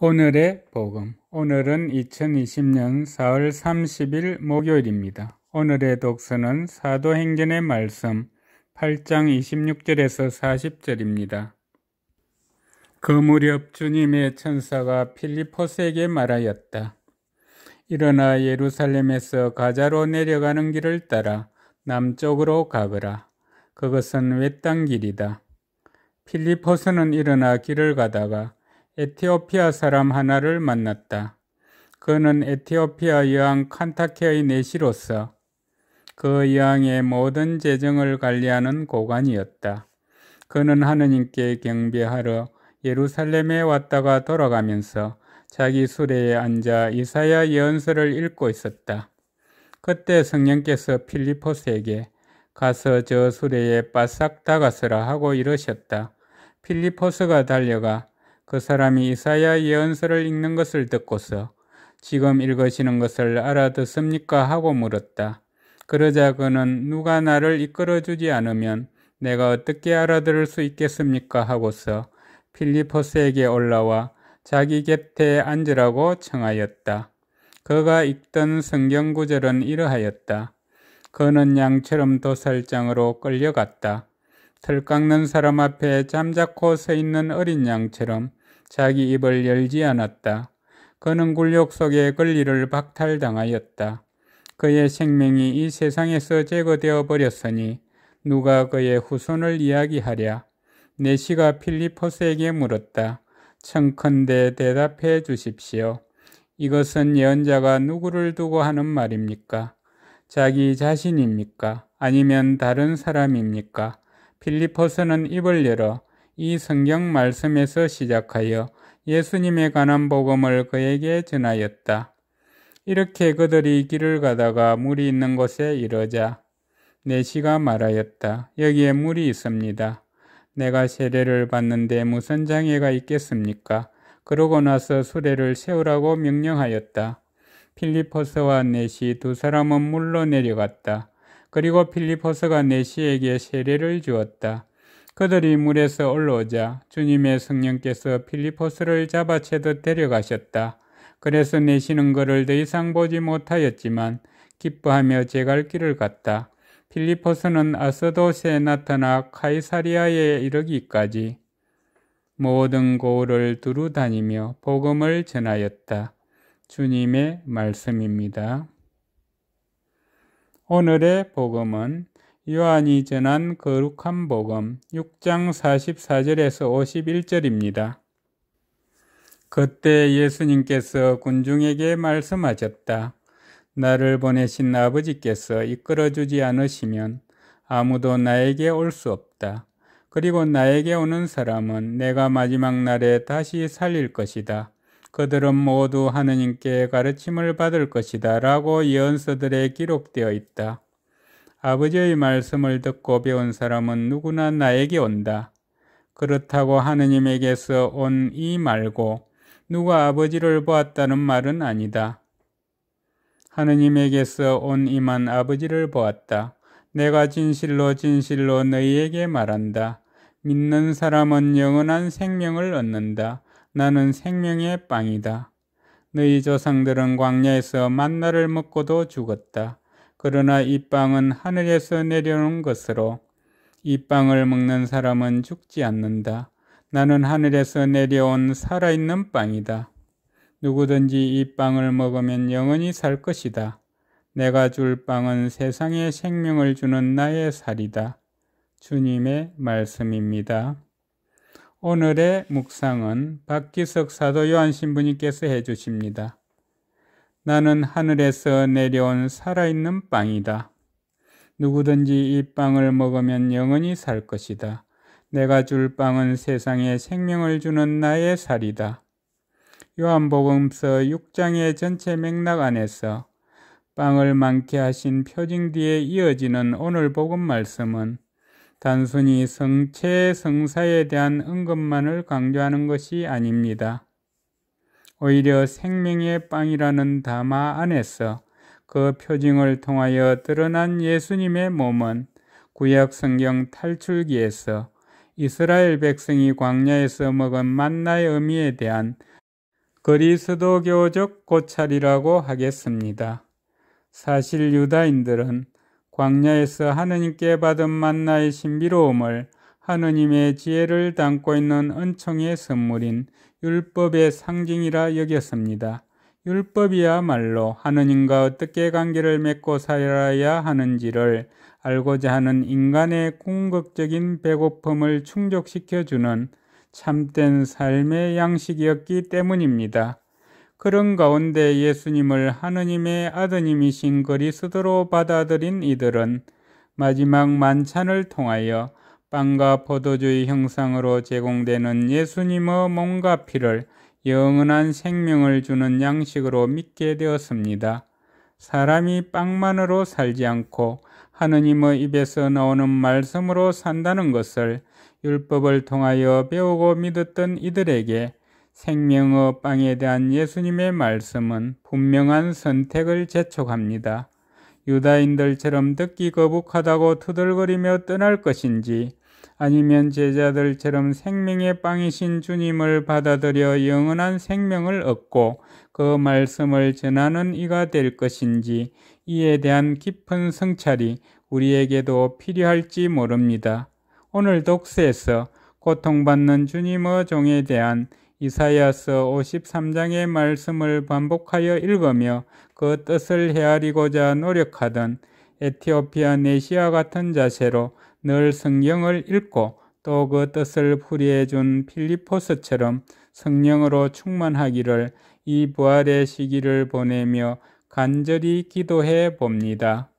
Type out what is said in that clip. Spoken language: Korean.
오늘의 복음. 오늘은 2020년 4월 30일 목요일입니다. 오늘의 독서는 사도행전의 말씀 8장 26절에서 40절입니다. 그 무렵 주님의 천사가 필리포스에게 말하였다. 일어나 예루살렘에서 가자로 내려가는 길을 따라 남쪽으로 가거라. 그것은 외딴 길이다. 필리포스는 일어나 길을 가다가 에티오피아 사람 하나를 만났다. 그는 에티오피아 여왕 칸타케의 내시로서 그 여왕의 모든 재정을 관리하는 고관이었다. 그는 하느님께 경배하러 예루살렘에 왔다가 돌아가면서 자기 수레에 앉아 이사야 예언서를 읽고 있었다. 그때 성령께서 필리포스에게 가서 저 수레에 바싹 다가서라 하고 이러셨다. 필리포스가 달려가 그 사람이 이사야 예언서를 읽는 것을 듣고서 지금 읽으시는 것을 알아듣습니까? 하고 물었다. 그러자 그는 누가 나를 이끌어주지 않으면 내가 어떻게 알아들을 수 있겠습니까? 하고서 필리포스에게 올라와 자기 곁에 앉으라고 청하였다. 그가 읽던 성경 구절은 이러하였다. 그는 양처럼 도살장으로 끌려갔다. 털 깎는 사람 앞에 잠자코 서 있는 어린 양처럼 자기 입을 열지 않았다. 그는 굴욕 속에 권리를 박탈당하였다. 그의 생명이 이 세상에서 제거되어 버렸으니 누가 그의 후손을 이야기하랴. 내시가 필리포스에게 물었다. 청컨대 대답해 주십시오. 이것은 예언자가 누구를 두고 하는 말입니까? 자기 자신입니까? 아니면 다른 사람입니까? 필리포스는 입을 열어 이 성경 말씀에서 시작하여 예수님에 관한 복음을 그에게 전하였다. 이렇게 그들이 길을 가다가 물이 있는 곳에 이르자 내시가 말하였다. 여기에 물이 있습니다. 내가 세례를 받는데 무슨 장애가 있겠습니까? 그러고 나서 수레를 세우라고 명령하였다. 필리포스와 내시 두 사람은 물로 내려갔다. 그리고 필리포스가 내시에게 세례를 주었다. 그들이 물에서 올라오자 주님의 성령께서 필리포스를 잡아채듯 데려가셨다. 그래서 내시는 것을 더 이상 보지 못하였지만 기뻐하며 제갈 길을 갔다. 필리포스는 아서도스에 나타나 카이사리아에 이르기까지 모든 고을을 두루 다니며 복음을 전하였다. 주님의 말씀입니다. 오늘의 복음은 요한이 전한 거룩한 복음 6장 44절에서 51절입니다. 그때 예수님께서 군중에게 말씀하셨다. 나를 보내신 아버지께서 이끌어주지 않으시면 아무도 나에게 올 수 없다. 그리고 나에게 오는 사람은 내가 마지막 날에 다시 살릴 것이다. 그들은 모두 하느님께 가르침을 받을 것이다. 라고 예언서들에 기록되어 있다. 아버지의 말씀을 듣고 배운 사람은 누구나 나에게 온다. 그렇다고 하느님에게서 온 이 말고 누가 아버지를 보았다는 말은 아니다. 하느님에게서 온 이만 아버지를 보았다. 내가 진실로 진실로 너희에게 말한다. 믿는 사람은 영원한 생명을 얻는다. 나는 생명의 빵이다. 너희 조상들은 광야에서 만나를 먹고도 죽었다. 그러나 이 빵은 하늘에서 내려온 것으로 이 빵을 먹는 사람은 죽지 않는다. 나는 하늘에서 내려온 살아있는 빵이다. 누구든지 이 빵을 먹으면 영원히 살 것이다. 내가 줄 빵은 세상에 생명을 주는 나의 살이다. 주님의 말씀입니다. 오늘의 묵상은 박기석 사도 요한 신부님께서 해주십니다. 나는 하늘에서 내려온 살아있는 빵이다. 누구든지 이 빵을 먹으면 영원히 살 것이다. 내가 줄 빵은 세상에 생명을 주는 나의 살이다. 요한복음서 6장의 전체 맥락 안에서 빵을 많게 하신 표징 뒤에 이어지는 오늘 복음 말씀은 단순히 성체 성사에 대한 언급만을 강조하는 것이 아닙니다. 오히려 생명의 빵이라는 담화 안에서 그 표징을 통하여 드러난 예수님의 몸은 구약 성경 탈출기에서 이스라엘 백성이 광야에서 먹은 만나의 의미에 대한 그리스도교적 고찰이라고 하겠습니다. 사실 유다인들은 광야에서 하느님께 받은 만나의 신비로움을 하느님의 지혜를 담고 있는 은총의 선물인 율법의 상징이라 여겼습니다. 율법이야말로 하느님과 어떻게 관계를 맺고 살아야 하는지를 알고자 하는 인간의 궁극적인 배고픔을 충족시켜주는 참된 삶의 양식이었기 때문입니다. 그런 가운데 예수님을 하느님의 아드님이신 그리스도로 받아들인 이들은 마지막 만찬을 통하여 빵과 포도주의 형상으로 제공되는 예수님의 몸과 피를 영원한 생명을 주는 양식으로 믿게 되었습니다. 사람이 빵만으로 살지 않고 하느님의 입에서 나오는 말씀으로 산다는 것을 율법을 통하여 배우고 믿었던 이들에게 생명의 빵에 대한 예수님의 말씀은 분명한 선택을 재촉합니다. 유다인들처럼 듣기 거북하다고 투덜거리며 떠날 것인지 아니면 제자들처럼 생명의 빵이신 주님을 받아들여 영원한 생명을 얻고 그 말씀을 전하는 이가 될 것인지 이에 대한 깊은 성찰이 우리에게도 필요할지 모릅니다. 오늘 독서에서 고통받는 주님의 종에 대한 이사야서 53장의 말씀을 반복하여 읽으며 그 뜻을 헤아리고자 노력하던 에티오피아 네시아 같은 자세로 늘 성경을 읽고 또 그 뜻을 풀이해 준 필리포스처럼 성령으로 충만하기를 이 부활의 시기를 보내며 간절히 기도해 봅니다.